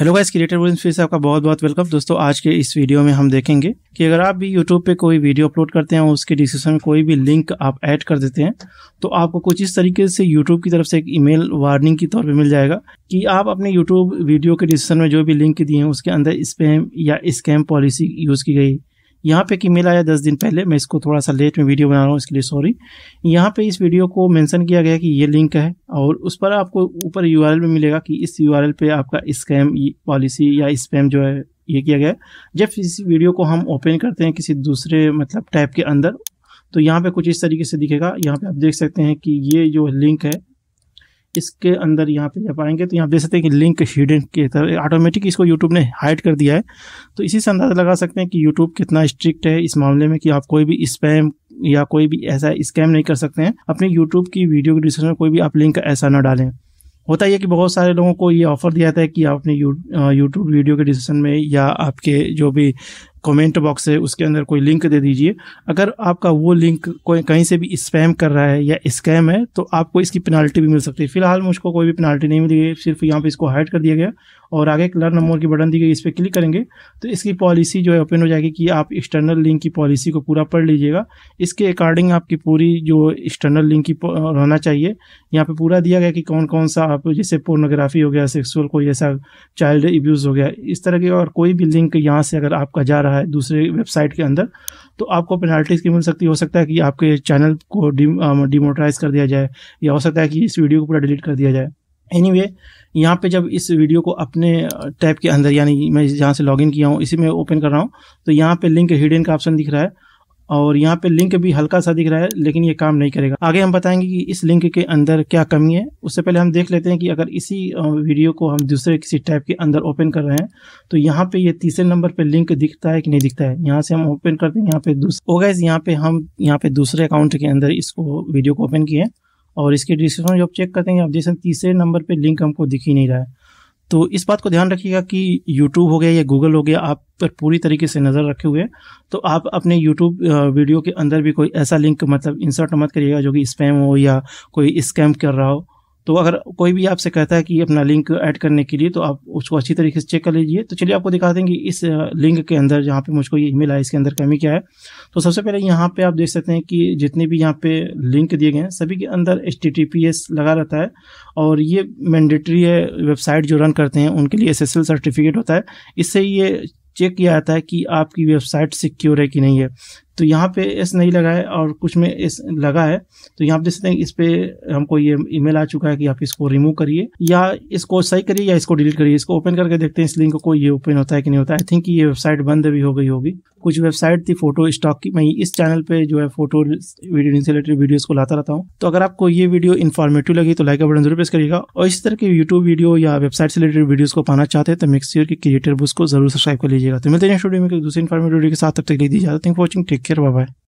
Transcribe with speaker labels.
Speaker 1: hello guys creator world फिर से आपका बहुत बहुत वेलकम दोस्तों आज के इस वीडियो में हम देखेंगे कि अगर आप भी यूट्यूब पे कोई वीडियो अपलोड करते हैं और उसके डिस्क्रिप्शन में कोई भी लिंक आप ऐड कर देते हैं तो आपको कुछ इस तरीके से यूट्यूब की तरफ से एक ईमेल वार्निंग के तौर पर मिल जाएगा कि आप अपने यूट्यूब वीडियो के डिस्क्रिप्शन में जो भी लिंक दिए हैं उसके अंदर स्पैम या स्कैम पॉलिसी यूज़ की गई यहाँ पे कि मेल आया दस दिन पहले मैं इसको थोड़ा सा लेट में वीडियो बना रहा हूँ इसके लिए सॉरी यहाँ पे इस वीडियो को मेंशन किया गया कि ये लिंक है और उस पर आपको ऊपर यू में मिलेगा कि इस यू पे आपका स्कैम पॉलिसी या स्पैम जो है ये किया गया जब इस वीडियो को हम ओपन करते हैं किसी दूसरे मतलब टैब के अंदर तो यहाँ पे कुछ इस तरीके से दिखेगा यहाँ पे आप देख सकते हैं कि ये जो लिंक है इसके अंदर यहाँ पे जब आएंगे तो यहाँ देख सकते हैं कि लिंक हिडन के तरह ऑटोमेटिक इसको यूट्यूब ने हाइड कर दिया है तो इसी से अंदाज़ा लगा सकते हैं कि यूट्यूब कितना स्ट्रिक्ट है इस मामले में कि आप कोई भी स्पैम या कोई भी ऐसा स्कैम नहीं कर सकते हैं अपने यूट्यूब की वीडियो के डिस्क्रिप्शन में कोई भी आप लिंक ऐसा ना डालें होता है कि बहुत सारे लोगों को ये ऑफर दिया जाता है कि आप अपने यूट्यूब वीडियो के डिस्क्रिप्शन में या आपके जो भी कमेंट बॉक्स है उसके अंदर कोई लिंक दे दीजिए अगर आपका वो लिंक कोई कहीं से भी स्पैम कर रहा है या स्कैम है तो आपको इसकी पेनाल्टी भी मिल सकती है फिलहाल मुझको कोई भी पेनाल्टी नहीं मिली सिर्फ यहाँ पे इसको हाइड कर दिया गया और आगे एक लर्न मोर की बटन दी गई इस पर क्लिक करेंगे तो इसकी पॉलिसी जो है ओपन हो जाएगी कि आप एक्सटर्नल लिंक की पॉलिसी को पूरा पढ़ लीजिएगा इसके अकॉर्डिंग आपकी पूरी जो एक्सटर्नल लिंक की रहना चाहिए यहाँ पे पूरा दिया गया कि कौन कौन सा आप जैसे पोर्नोग्राफी हो गया सेक्सुअल कोई ऐसा चाइल्ड एब्यूज़ हो गया इस तरह की और कोई भी लिंक यहाँ से अगर आपका जा रहा है है दूसरे वेबसाइट के अंदर तो आपको पेनाल्टीज की मिल सकती हो सकता है कि आपके चैनल को डिमोटराइज कर दिया जाए या हो सकता है कि इस वीडियो को पूरा डिलीट कर दिया जाए एनी वे यहाँ पर जब इस वीडियो को अपने टैब के अंदर यानी मैं जहाँ से लॉग इन किया हूँ इसी में ओपन कर रहा हूँ तो यहाँ पे लिंक हिडन का ऑप्शन दिख रहा है और यहाँ पे लिंक भी हल्का सा दिख रहा है लेकिन ये काम नहीं करेगा आगे हम बताएंगे कि इस लिंक के अंदर क्या कमी है उससे पहले हम देख लेते हैं कि अगर इसी वीडियो को हम दूसरे किसी टाइप के अंदर ओपन कर रहे हैं तो यहाँ पे ये तीसरे नंबर पे लिंक दिखता है कि नहीं दिखता है यहाँ से हम ओपन करते हैं यहाँ पे ओ गैस यहाँ पे हम यहाँ पे दूसरे अकाउंट के अंदर इसको वीडियो को ओपन किए और इसके डिस्क्रिप्शन जब चेक करते हैं आप जैसे तीसरे नंबर पर लिंक हमको दिख ही नहीं रहा है तो इस बात को ध्यान रखिएगा कि यूट्यूब हो गया या गूगल हो गया आप पर पूरी तरीके से नज़र रखे हुए तो आप अपने यूट्यूब वीडियो के अंदर भी कोई ऐसा लिंक मतलब इंसर्ट मत करिएगा जो कि स्पैम हो या कोई स्कैम कर रहा हो तो अगर कोई भी आपसे कहता है कि अपना लिंक ऐड करने के लिए तो आप उसको अच्छी तरीके से चेक कर लीजिए तो चलिए आपको दिखा देंगे इस लिंक के अंदर जहाँ पे मुझको ये ईमेल आया इसके अंदर कमी क्या है तो सबसे पहले यहाँ पे आप देख सकते हैं कि जितने भी यहाँ पे लिंक दिए गए हैं सभी के अंदर एच लगा रहता है और ये मैंडेटरी है वेबसाइट जो रन करते हैं उनके लिए एस सर्टिफिकेट होता है इससे ये चेक किया जाता है कि आपकी वेबसाइट सिक्योर है कि नहीं है तो यहाँ पे एस नहीं लगा है और कुछ में एस लगा है तो यहाँ पे देख सकते हैं इस पे हमको ये ईमेल आ चुका है कि आप इसको रिमूव करिए या इसको सही करिए या इसको डिलीट करिए इसको ओपन करके देखते हैं इस लिंक को ये ओपन होता है कि नहीं होता आई थिंक ये वेबसाइट बंद भी हो गई होगी कुछ वेबसाइट थी फोटो स्टॉक की मैं इस चैनल पे जो है फोटो वीडियो से रिलेटेड वीडियोस को लाता रहता हूँ तो अगर आपको ये वीडियो इन्फॉर्मेटिव लगी तो लाइक का बटन जरूर प्रेस करिएगा और इस तरह के यूट्यूब वीडियो या वेबसाइट से रिलेटेड वीडियोस को पाना चाहते हैं तो मेक के क्रिएटर बुस को जरूर सब्सक्राइब कर लीजिएगा तो मिलते हैं स्टूडियो में दूसरी इन्फॉर्मेटिव के साथ तब तक ले दी जाते हैं वॉचिंग टेक केयर बाय